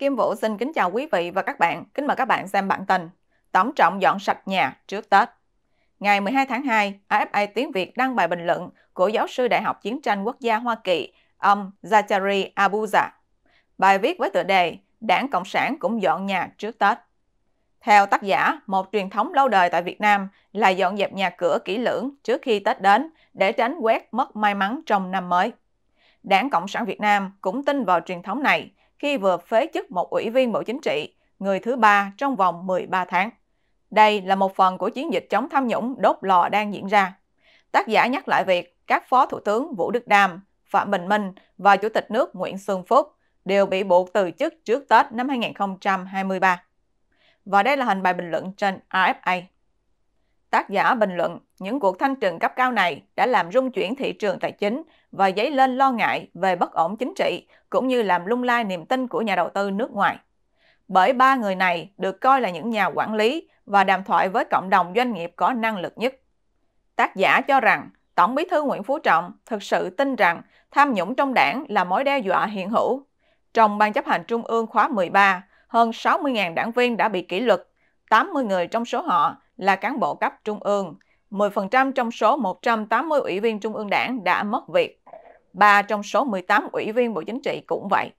Kim Vũ xin kính chào quý vị và các bạn. Kính mời các bạn xem bản tin. Tổng trọng dọn sạch nhà trước Tết. Ngày 12 tháng 2, AFA Tiếng Việt đăng bài bình luận của giáo sư Đại học Chiến tranh Quốc gia Hoa Kỳ, ông Zachary Abuza. Bài viết với tựa đề Đảng Cộng sản cũng dọn nhà trước Tết. Theo tác giả, một truyền thống lâu đời tại Việt Nam là dọn dẹp nhà cửa kỹ lưỡng trước khi Tết đến để tránh quét mất may mắn trong năm mới. Đảng Cộng sản Việt Nam cũng tin vào truyền thống này khi vừa phế chức một ủy viên Bộ Chính trị, người thứ ba trong vòng 13 tháng. Đây là một phần của chiến dịch chống tham nhũng đốt lò đang diễn ra. Tác giả nhắc lại việc các Phó Thủ tướng Vũ Đức Đam, Phạm Bình Minh và Chủ tịch nước Nguyễn Xuân Phúc đều bị buộc từ chức trước Tết năm 2023. Và đây là hình bài bình luận trên RFA. Tác giả bình luận, những cuộc thanh trừng cấp cao này đã làm rung chuyển thị trường tài chính và dấy lên lo ngại về bất ổn chính trị, cũng như làm lung lai niềm tin của nhà đầu tư nước ngoài. Bởi ba người này được coi là những nhà quản lý và đàm thoại với cộng đồng doanh nghiệp có năng lực nhất. Tác giả cho rằng, Tổng bí thư Nguyễn Phú Trọng thực sự tin rằng tham nhũng trong đảng là mối đe dọa hiện hữu. Trong Ban chấp hành Trung ương khóa 13, hơn 60.000 đảng viên đã bị kỷ luật, 80 người trong số họ là cán bộ cấp trung ương, 10% trong số 180 ủy viên trung ương đảng đã mất việc. 3 trong số 18 ủy viên Bộ Chính trị cũng vậy.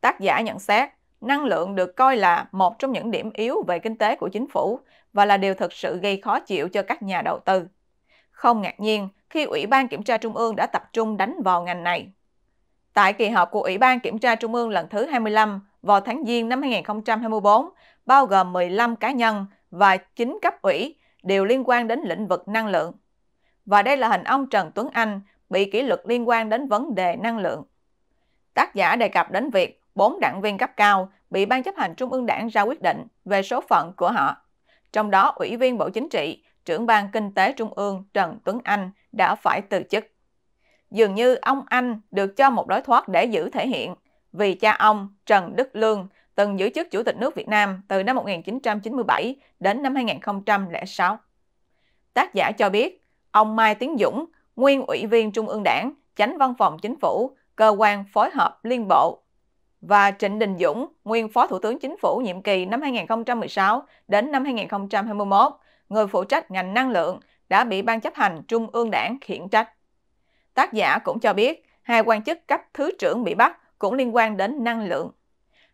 Tác giả nhận xét, năng lượng được coi là một trong những điểm yếu về kinh tế của chính phủ và là điều thực sự gây khó chịu cho các nhà đầu tư. Không ngạc nhiên khi Ủy ban Kiểm tra Trung ương đã tập trung đánh vào ngành này. Tại kỳ họp của Ủy ban Kiểm tra Trung ương lần thứ 25 vào tháng Giêng năm 2024, bao gồm 15 cá nhân và 9 cấp ủy đều liên quan đến lĩnh vực năng lượng. Và đây là hình ông Trần Tuấn Anh bị kỷ luật liên quan đến vấn đề năng lượng. Tác giả đề cập đến việc 4 đảng viên cấp cao bị Ban chấp hành Trung ương Đảng ra quyết định về số phận của họ. Trong đó, Ủy viên Bộ Chính trị, trưởng ban Kinh tế Trung ương Trần Tuấn Anh đã phải từ chức. Dường như ông Anh được cho một lối thoát để giữ thể hiện, vì cha ông Trần Đức Lương – từng giữ chức Chủ tịch nước Việt Nam từ năm 1997 đến năm 2006. Tác giả cho biết, ông Mai Tiến Dũng, nguyên Ủy viên Trung ương Đảng, Chánh Văn phòng Chính phủ, Cơ quan Phối hợp Liên bộ và Trịnh Đình Dũng, nguyên Phó Thủ tướng Chính phủ nhiệm kỳ năm 2016 đến năm 2021, người phụ trách ngành năng lượng, đã bị Ban chấp hành Trung ương Đảng khiển trách. Tác giả cũng cho biết, hai quan chức cấp Thứ trưởng bị bắt cũng liên quan đến năng lượng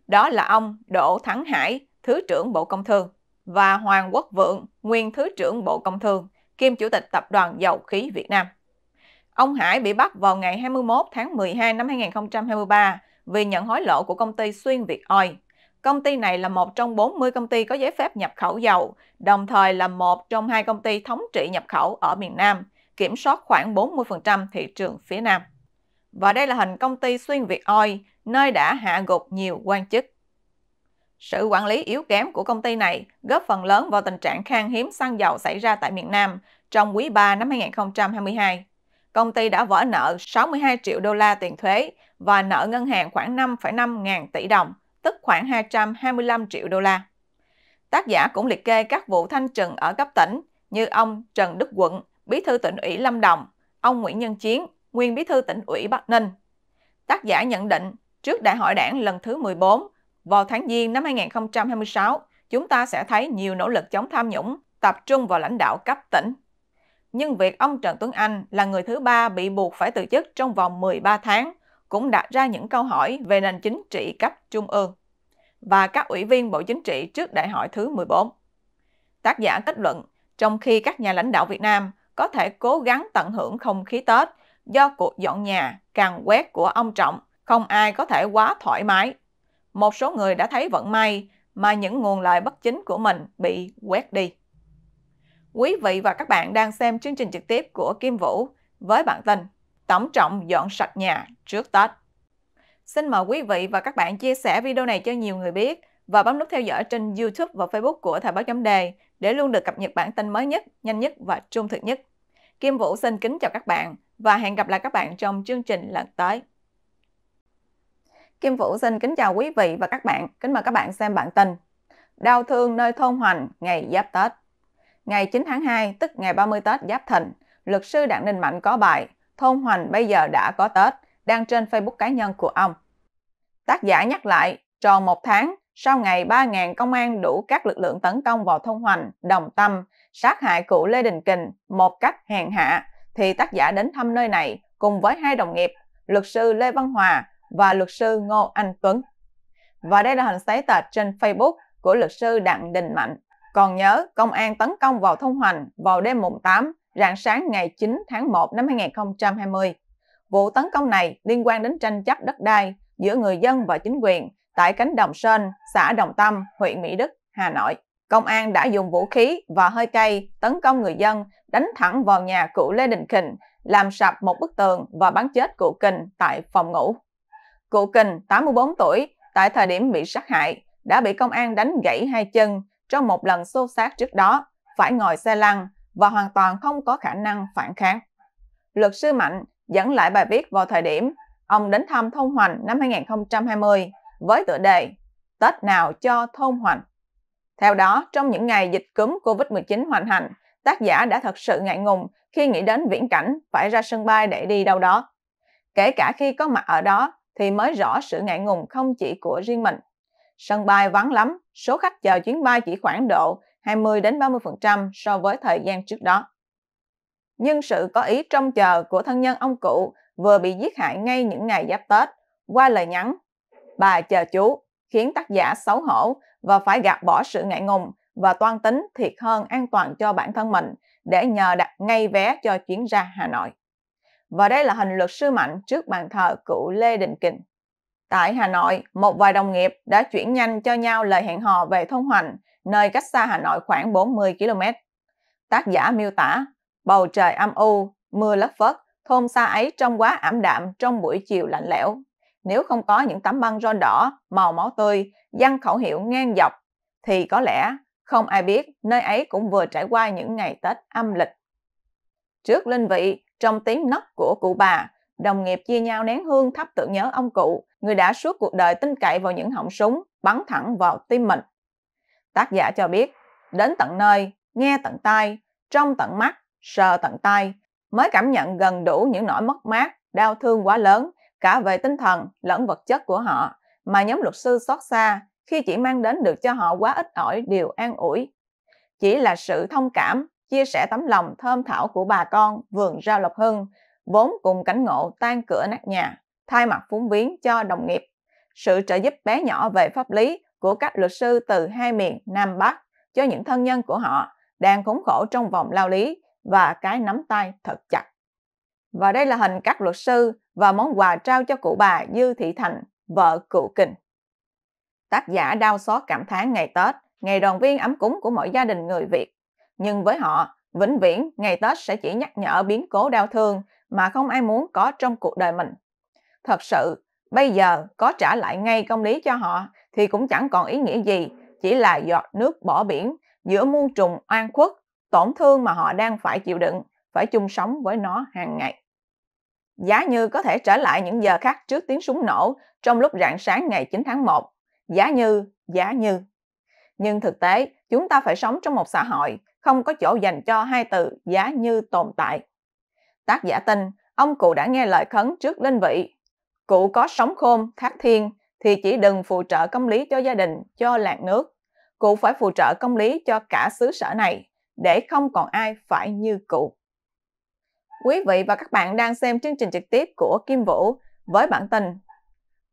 đó là ông Đỗ Thắng Hải, Thứ trưởng Bộ Công Thương, và Hoàng Quốc Vượng, nguyên Thứ trưởng Bộ Công Thương, kiêm Chủ tịch Tập đoàn Dầu khí Việt Nam. Ông Hải bị bắt vào ngày 21 tháng 12 năm 2023 vì nhận hối lộ của công ty Xuyên Việt Oi. Công ty này là một trong 40 công ty có giấy phép nhập khẩu dầu, đồng thời là một trong hai công ty thống trị nhập khẩu ở miền Nam, kiểm soát khoảng 40% thị trường phía Nam. Và đây là hình công ty Xuyên Việt Oi nơi đã hạ gục nhiều quan chức. Sự quản lý yếu kém của công ty này góp phần lớn vào tình trạng khan hiếm xăng dầu xảy ra tại miền Nam trong quý 3 năm 2022. Công ty đã vỡ nợ 62 triệu đô la tiền thuế và nợ ngân hàng khoảng 5,5 ngàn tỷ đồng, tức khoảng 225 triệu đô la. Tác giả cũng liệt kê các vụ thanh trừng ở cấp tỉnh như ông Trần Đức Quận, bí thư tỉnh ủy Lâm Đồng, ông Nguyễn Nhân Chiến, nguyên bí thư tỉnh ủy Bắc Ninh. Tác giả nhận định trước đại hội đảng lần thứ 14 vào tháng Giêng năm 2026, chúng ta sẽ thấy nhiều nỗ lực chống tham nhũng tập trung vào lãnh đạo cấp tỉnh. Nhưng việc ông Trần Tuấn Anh là người thứ ba bị buộc phải từ chức trong vòng 13 tháng cũng đặt ra những câu hỏi về nền chính trị cấp trung ương và các ủy viên Bộ Chính trị trước đại hội thứ 14. Tác giả kết luận, trong khi các nhà lãnh đạo Việt Nam có thể cố gắng tận hưởng không khí Tết do cuộc dọn nhà càng quét của ông Trọng không ai có thể quá thoải mái. Một số người đã thấy vận may mà những nguồn lợi bất chính của mình bị quét đi. Quý vị và các bạn đang xem chương trình trực tiếp của Kim Vũ với bản tin Tổng trọng dọn sạch nhà trước Tết. Xin mời quý vị và các bạn chia sẻ video này cho nhiều người biết và bấm nút theo dõi trên YouTube và Facebook của Thời báo chấm đề để luôn được cập nhật bản tin mới nhất, nhanh nhất và trung thực nhất. Kim Vũ xin kính chào các bạn và hẹn gặp lại các bạn trong chương trình lần tới. Kim Vũ xin kính chào quý vị và các bạn. Kính mời các bạn xem bản tin. Đau thương nơi thôn hoành ngày Giáp Tết. Ngày 9 tháng 2, tức ngày 30 Tết Giáp Thìn, luật sư Đặng Đình Mạnh có bài Thôn hoành bây giờ đã có Tết, đang trên Facebook cá nhân của ông. Tác giả nhắc lại, tròn một tháng, sau ngày 3.000 công an đủ các lực lượng tấn công vào thôn hoành, đồng tâm, sát hại cụ Lê Đình Kình một cách hèn hạ, thì tác giả đến thăm nơi này cùng với hai đồng nghiệp, luật sư Lê Văn Hòa, và luật sư Ngô Anh Tuấn. Và đây là hình giấy tờ trên Facebook của luật sư Đặng Đình Mạnh. Còn nhớ, công an tấn công vào thông hoành vào đêm mùng 8, rạng sáng ngày 9 tháng 1 năm 2020. Vụ tấn công này liên quan đến tranh chấp đất đai giữa người dân và chính quyền tại cánh đồng Sơn, xã Đồng Tâm, huyện Mỹ Đức, Hà Nội. Công an đã dùng vũ khí và hơi cay tấn công người dân, đánh thẳng vào nhà cụ Lê Đình Kình, làm sập một bức tường và bắn chết cụ Kình tại phòng ngủ. Cụ Kình, 84 tuổi, tại thời điểm bị sát hại, đã bị công an đánh gãy hai chân trong một lần xô xát trước đó, phải ngồi xe lăn và hoàn toàn không có khả năng phản kháng. Luật sư Mạnh dẫn lại bài viết vào thời điểm ông đến thăm Thôn Hoành năm 2020 với tựa đề Tết nào cho Thôn Hoành. Theo đó, trong những ngày dịch cúm COVID-19 hoành hành, tác giả đã thật sự ngại ngùng khi nghĩ đến viễn cảnh phải ra sân bay để đi đâu đó. Kể cả khi có mặt ở đó, thì mới rõ sự ngại ngùng không chỉ của riêng mình. Sân bay vắng lắm, số khách chờ chuyến bay chỉ khoảng độ 20 đến 30% so với thời gian trước đó. Nhưng sự có ý trông chờ của thân nhân ông cụ vừa bị giết hại ngay những ngày giáp Tết qua lời nhắn bà chờ chú khiến tác giả xấu hổ và phải gạt bỏ sự ngại ngùng và toan tính thiệt hơn an toàn cho bản thân mình để nhờ đặt ngay vé cho chuyến ra Hà Nội và đây là hình luật sư Mạnh trước bàn thờ cựu Lê Đình Kình. Tại Hà Nội, một vài đồng nghiệp đã chuyển nhanh cho nhau lời hẹn hò về thôn Hoành, nơi cách xa Hà Nội khoảng 40 km. Tác giả miêu tả, bầu trời âm u, mưa lất phất, thôn xa ấy trông quá ảm đạm trong buổi chiều lạnh lẽo. Nếu không có những tấm băng rôn đỏ, màu máu tươi, dăng khẩu hiệu ngang dọc, thì có lẽ không ai biết nơi ấy cũng vừa trải qua những ngày Tết âm lịch. Trước linh vị, trong tiếng nấc của cụ bà. Đồng nghiệp chia nhau nén hương thắp tưởng nhớ ông cụ, người đã suốt cuộc đời tin cậy vào những họng súng bắn thẳng vào tim mình. Tác giả cho biết, đến tận nơi, nghe tận tai, trong tận mắt, sờ tận tai, mới cảm nhận gần đủ những nỗi mất mát, đau thương quá lớn, cả về tinh thần lẫn vật chất của họ, mà nhóm luật sư xót xa khi chỉ mang đến được cho họ quá ít ỏi điều an ủi. Chỉ là sự thông cảm, chia sẻ tấm lòng thơm thảo của bà con vườn rau Lộc Hưng, vốn cùng cảnh ngộ tan cửa nát nhà, thay mặt phúng viếng cho đồng nghiệp. Sự trợ giúp bé nhỏ về pháp lý của các luật sư từ hai miền Nam Bắc cho những thân nhân của họ đang khốn khổ trong vòng lao lý và cái nắm tay thật chặt. Và đây là hình các luật sư và món quà trao cho cụ bà Dư Thị Thành, vợ cụ Kình. Tác giả đau xót cảm thán ngày Tết, ngày đoàn viên ấm cúng của mỗi gia đình người Việt nhưng với họ, vĩnh viễn ngày Tết sẽ chỉ nhắc nhở biến cố đau thương mà không ai muốn có trong cuộc đời mình. Thật sự, bây giờ có trả lại ngay công lý cho họ thì cũng chẳng còn ý nghĩa gì, chỉ là giọt nước bỏ biển giữa muôn trùng oan khuất, tổn thương mà họ đang phải chịu đựng, phải chung sống với nó hàng ngày. Giá như có thể trở lại những giờ khác trước tiếng súng nổ trong lúc rạng sáng ngày 9 tháng 1, giá như, giá như. Nhưng thực tế, chúng ta phải sống trong một xã hội không có chỗ dành cho hai từ giá như tồn tại. Tác giả tin, ông cụ đã nghe lời khấn trước linh vị. Cụ có sống khôn, thác thiên, thì chỉ đừng phụ trợ công lý cho gia đình, cho làng nước. Cụ phải phụ trợ công lý cho cả xứ sở này, để không còn ai phải như cụ. Quý vị và các bạn đang xem chương trình trực tiếp của Kim Vũ với bản tin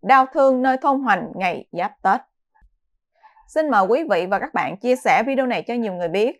Đau thương nơi thôn hoành ngày giáp Tết. Xin mời quý vị và các bạn chia sẻ video này cho nhiều người biết